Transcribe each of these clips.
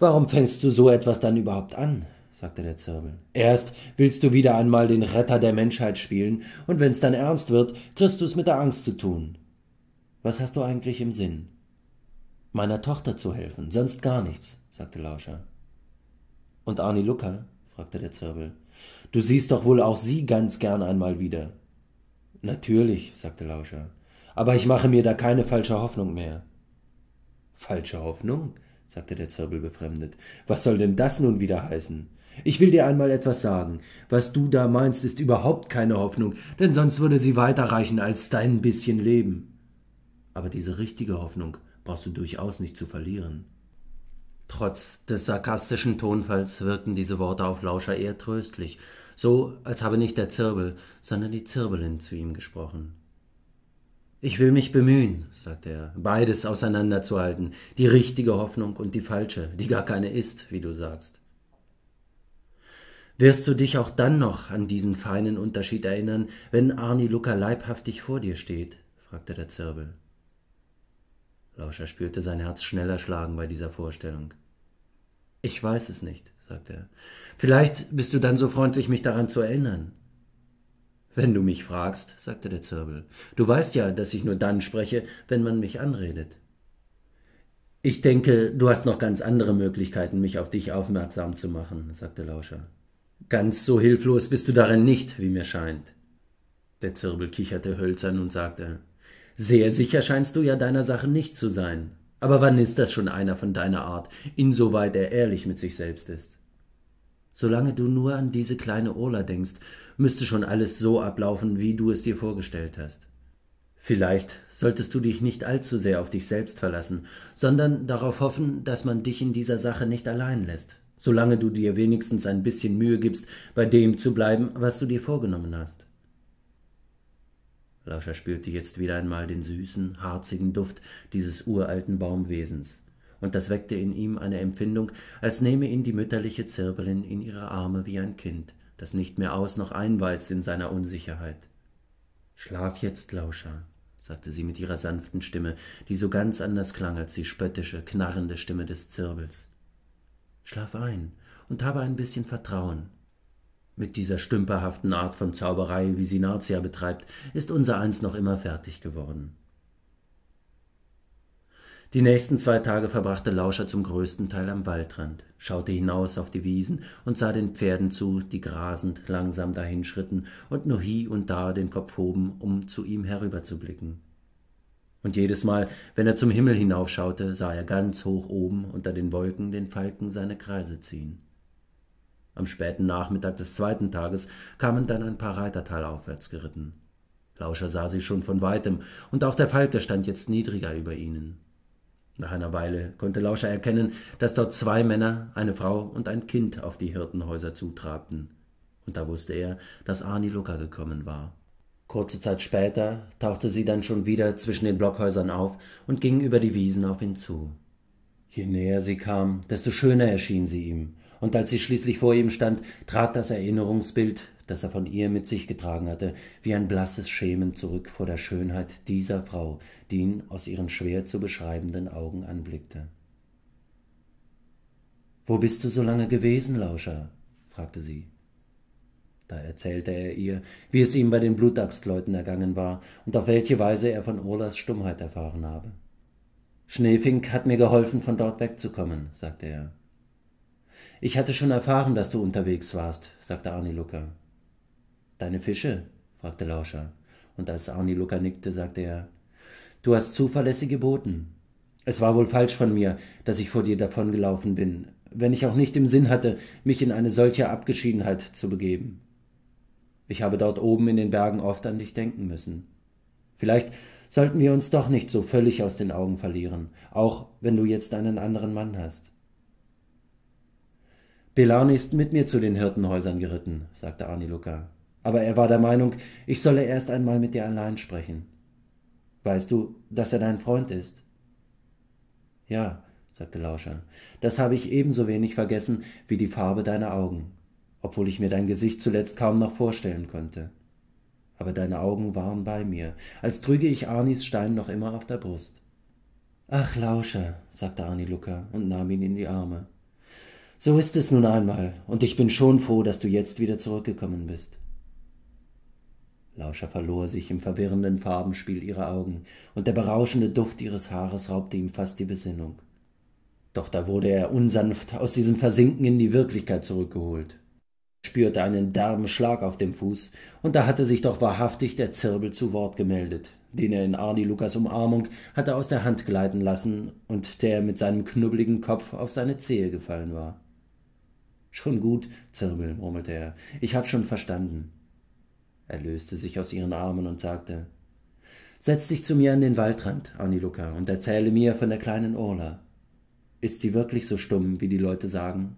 Warum fängst du so etwas dann überhaupt an? sagte der Zirbel. Erst willst du wieder einmal den Retter der Menschheit spielen, und wenn's dann ernst wird, kriegst du's mit der Angst zu tun. Was hast du eigentlich im Sinn? Meiner Tochter zu helfen, sonst gar nichts, sagte Lauscher. Und Arni Luca? fragte der Zirbel. Du siehst doch wohl auch sie ganz gern einmal wieder. Natürlich, sagte Lauscher. Aber ich mache mir da keine falsche Hoffnung mehr. Falsche Hoffnung? sagte der Zirbel befremdet. Was soll denn das nun wieder heißen? Ich will dir einmal etwas sagen. Was du da meinst, ist überhaupt keine Hoffnung, denn sonst würde sie weiterreichen als dein bisschen Leben. Aber diese richtige Hoffnung brauchst du durchaus nicht zu verlieren. Trotz des sarkastischen Tonfalls wirkten diese Worte auf Lauscher eher tröstlich, so als habe nicht der Zirbel, sondern die Zirbelin zu ihm gesprochen. Ich will mich bemühen, sagte er, beides auseinanderzuhalten, die richtige Hoffnung und die falsche, die gar keine ist, wie du sagst. Wirst du dich auch dann noch an diesen feinen Unterschied erinnern, wenn Arni Luca leibhaftig vor dir steht? fragte der Zirbel. Lauscher spürte sein Herz schneller schlagen bei dieser Vorstellung. Ich weiß es nicht, sagte er. Vielleicht bist du dann so freundlich, mich daran zu erinnern. Wenn du mich fragst, sagte der Zirbel, du weißt ja, dass ich nur dann spreche, wenn man mich anredet. Ich denke, du hast noch ganz andere Möglichkeiten, mich auf dich aufmerksam zu machen, sagte Lauscher. Ganz so hilflos bist du darin nicht, wie mir scheint. Der Zirbel kicherte hölzern und sagte Sehr sicher scheinst du ja deiner Sache nicht zu sein. Aber wann ist das schon einer von deiner Art, insoweit er ehrlich mit sich selbst ist? Solange du nur an diese kleine Ola denkst müsste schon alles so ablaufen, wie du es dir vorgestellt hast. Vielleicht solltest du dich nicht allzu sehr auf dich selbst verlassen, sondern darauf hoffen, dass man dich in dieser Sache nicht allein lässt, solange du dir wenigstens ein bisschen Mühe gibst, bei dem zu bleiben, was du dir vorgenommen hast. Lauscher spürte jetzt wieder einmal den süßen, harzigen Duft dieses uralten Baumwesens, und das weckte in ihm eine Empfindung, als nehme ihn die mütterliche Zirbelin in ihre Arme wie ein Kind, das nicht mehr aus noch einweist in seiner Unsicherheit. Schlaf jetzt, Lauscher, sagte sie mit ihrer sanften Stimme, die so ganz anders klang als die spöttische, knarrende Stimme des Zirbels. Schlaf ein und habe ein bisschen Vertrauen. Mit dieser stümperhaften Art von Zauberei, wie sie Narzia betreibt, ist unser Eins noch immer fertig geworden. Die nächsten zwei Tage verbrachte Lauscher zum größten Teil am Waldrand, schaute hinaus auf die Wiesen und sah den Pferden zu, die grasend langsam dahinschritten und nur hie und da den Kopf hoben, um zu ihm herüberzublicken. Und jedes Mal, wenn er zum Himmel hinaufschaute, sah er ganz hoch oben unter den Wolken den Falken seine Kreise ziehen. Am späten Nachmittag des zweiten Tages kamen dann ein paar Reiter talaufwärts geritten. Lauscher sah sie schon von weitem, und auch der Falke stand jetzt niedriger über ihnen. Nach einer Weile konnte Lauscher erkennen, dass dort zwei Männer, eine Frau und ein Kind auf die Hirtenhäuser zutrabten. Und da wusste er, dass Arni Luca gekommen war. Kurze Zeit später tauchte sie dann schon wieder zwischen den Blockhäusern auf und ging über die Wiesen auf ihn zu. Je näher sie kam, desto schöner erschien sie ihm und als sie schließlich vor ihm stand, trat das Erinnerungsbild, das er von ihr mit sich getragen hatte, wie ein blasses Schemen zurück vor der Schönheit dieser Frau, die ihn aus ihren schwer zu beschreibenden Augen anblickte. Wo bist du so lange gewesen, Lauscher? fragte sie. Da erzählte er ihr, wie es ihm bei den Blutachsleuten ergangen war und auf welche Weise er von Olas Stummheit erfahren habe. Schneefink hat mir geholfen, von dort wegzukommen, sagte er. Ich hatte schon erfahren, dass du unterwegs warst, sagte Arni Luca. Deine Fische? fragte Lauscher. Und als Arni Luca nickte, sagte er, Du hast zuverlässige Boten. Es war wohl falsch von mir, dass ich vor dir davongelaufen bin, wenn ich auch nicht im Sinn hatte, mich in eine solche Abgeschiedenheit zu begeben. Ich habe dort oben in den Bergen oft an dich denken müssen. Vielleicht sollten wir uns doch nicht so völlig aus den Augen verlieren, auch wenn du jetzt einen anderen Mann hast. Belani ist mit mir zu den Hirtenhäusern geritten, sagte Aniluka. Aber er war der Meinung, ich solle erst einmal mit dir allein sprechen. Weißt du, dass er dein Freund ist? Ja, sagte Lauscher, das habe ich ebenso wenig vergessen wie die Farbe deiner Augen, obwohl ich mir dein Gesicht zuletzt kaum noch vorstellen konnte. Aber deine Augen waren bei mir, als trüge ich Arnis Stein noch immer auf der Brust. Ach, Lauscher, sagte Ani Luca und nahm ihn in die Arme. So ist es nun einmal, und ich bin schon froh, dass du jetzt wieder zurückgekommen bist. Lauscher verlor sich im verwirrenden Farbenspiel ihrer Augen, und der berauschende Duft ihres Haares raubte ihm fast die Besinnung. Doch da wurde er unsanft aus diesem Versinken in die Wirklichkeit zurückgeholt, spürte einen derben Schlag auf dem Fuß, und da hatte sich doch wahrhaftig der Zirbel zu Wort gemeldet, den er in Arni Lukas Umarmung hatte aus der Hand gleiten lassen und der mit seinem knubbeligen Kopf auf seine Zehe gefallen war. Schon gut, Zirbel, murmelte er. Ich hab schon verstanden. Er löste sich aus ihren Armen und sagte: Setz dich zu mir an den Waldrand, Aniluka, und erzähle mir von der kleinen Orla. Ist sie wirklich so stumm, wie die Leute sagen?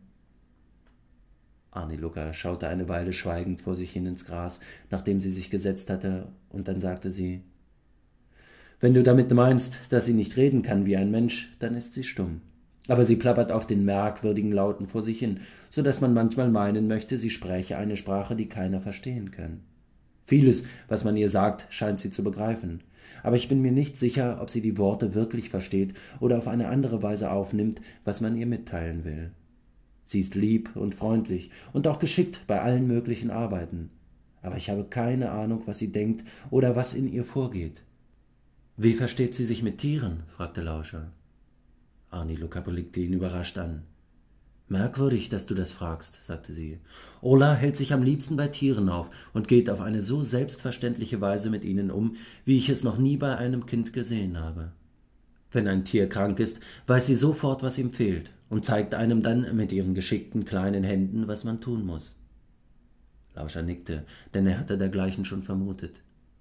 Aniluka schaute eine Weile schweigend vor sich hin ins Gras, nachdem sie sich gesetzt hatte, und dann sagte sie: Wenn du damit meinst, dass sie nicht reden kann wie ein Mensch, dann ist sie stumm aber sie plappert auf den merkwürdigen Lauten vor sich hin, so dass man manchmal meinen möchte, sie spräche eine Sprache, die keiner verstehen kann. Vieles, was man ihr sagt, scheint sie zu begreifen, aber ich bin mir nicht sicher, ob sie die Worte wirklich versteht oder auf eine andere Weise aufnimmt, was man ihr mitteilen will. Sie ist lieb und freundlich und auch geschickt bei allen möglichen Arbeiten, aber ich habe keine Ahnung, was sie denkt oder was in ihr vorgeht. Wie versteht sie sich mit Tieren? fragte Lauscher. Arni Lucca blickte ihn überrascht an. Merkwürdig, dass du das fragst, sagte sie. Ola hält sich am liebsten bei Tieren auf und geht auf eine so selbstverständliche Weise mit ihnen um, wie ich es noch nie bei einem Kind gesehen habe. Wenn ein Tier krank ist, weiß sie sofort, was ihm fehlt und zeigt einem dann mit ihren geschickten kleinen Händen, was man tun muss. Lauscher nickte, denn er hatte dergleichen schon vermutet.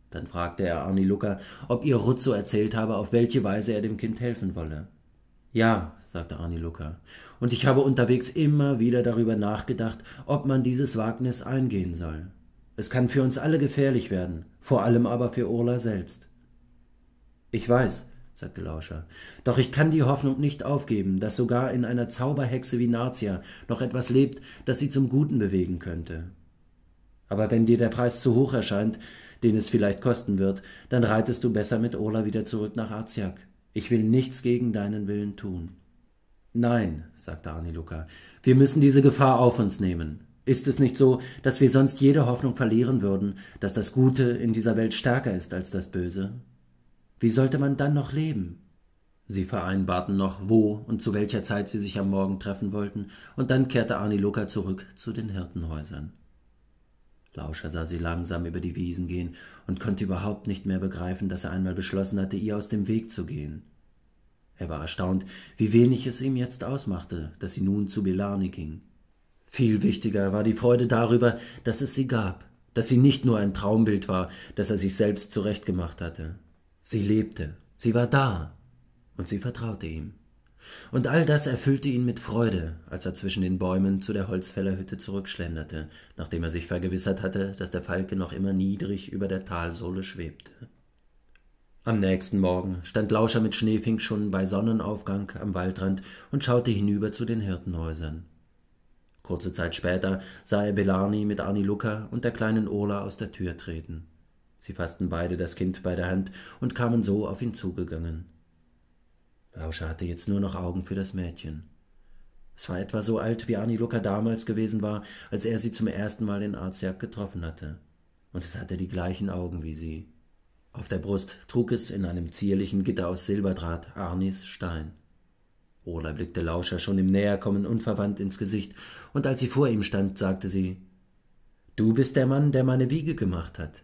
Dann fragte er Arni Luca, ob ihr Ruzzo erzählt habe, auf welche Weise er dem Kind helfen wolle. Ja, sagte Arni Luca, und ich habe unterwegs immer wieder darüber nachgedacht, ob man dieses Wagnis eingehen soll. Es kann für uns alle gefährlich werden, vor allem aber für Orla selbst. Ich weiß, sagte Lauscher, doch ich kann die Hoffnung nicht aufgeben, dass sogar in einer Zauberhexe wie Narzia noch etwas lebt, das sie zum Guten bewegen könnte. Aber wenn dir der Preis zu hoch erscheint, den es vielleicht kosten wird, dann reitest du besser mit Ola wieder zurück nach Arziak. Ich will nichts gegen deinen Willen tun. Nein, sagte Arni Luca, wir müssen diese Gefahr auf uns nehmen. Ist es nicht so, dass wir sonst jede Hoffnung verlieren würden, dass das Gute in dieser Welt stärker ist als das Böse? Wie sollte man dann noch leben? Sie vereinbarten noch, wo und zu welcher Zeit sie sich am Morgen treffen wollten, und dann kehrte Arni Luca zurück zu den Hirtenhäusern. Lauscher sah sie langsam über die Wiesen gehen und konnte überhaupt nicht mehr begreifen, dass er einmal beschlossen hatte, ihr aus dem Weg zu gehen. Er war erstaunt, wie wenig es ihm jetzt ausmachte, dass sie nun zu Belani ging. Viel wichtiger war die Freude darüber, dass es sie gab, dass sie nicht nur ein Traumbild war, das er sich selbst zurechtgemacht hatte. Sie lebte, sie war da, und sie vertraute ihm. Und all das erfüllte ihn mit Freude, als er zwischen den Bäumen zu der Holzfällerhütte zurückschlenderte, nachdem er sich vergewissert hatte, dass der Falke noch immer niedrig über der Talsohle schwebte. Am nächsten Morgen stand Lauscher mit Schneefink schon bei Sonnenaufgang am Waldrand und schaute hinüber zu den Hirtenhäusern. Kurze Zeit später sah er Belani mit Arni Luca und der kleinen Ola aus der Tür treten. Sie fassten beide das Kind bei der Hand und kamen so auf ihn zugegangen. Lauscher hatte jetzt nur noch Augen für das Mädchen. Es war etwa so alt, wie Anni Luca damals gewesen war, als er sie zum ersten Mal in Arzjak getroffen hatte. Und es hatte die gleichen Augen wie sie. Auf der Brust trug es in einem zierlichen Gitter aus Silberdraht Arnis Stein. Ola blickte Lauscher schon im Näherkommen unverwandt ins Gesicht, und als sie vor ihm stand, sagte sie Du bist der Mann, der meine Wiege gemacht hat.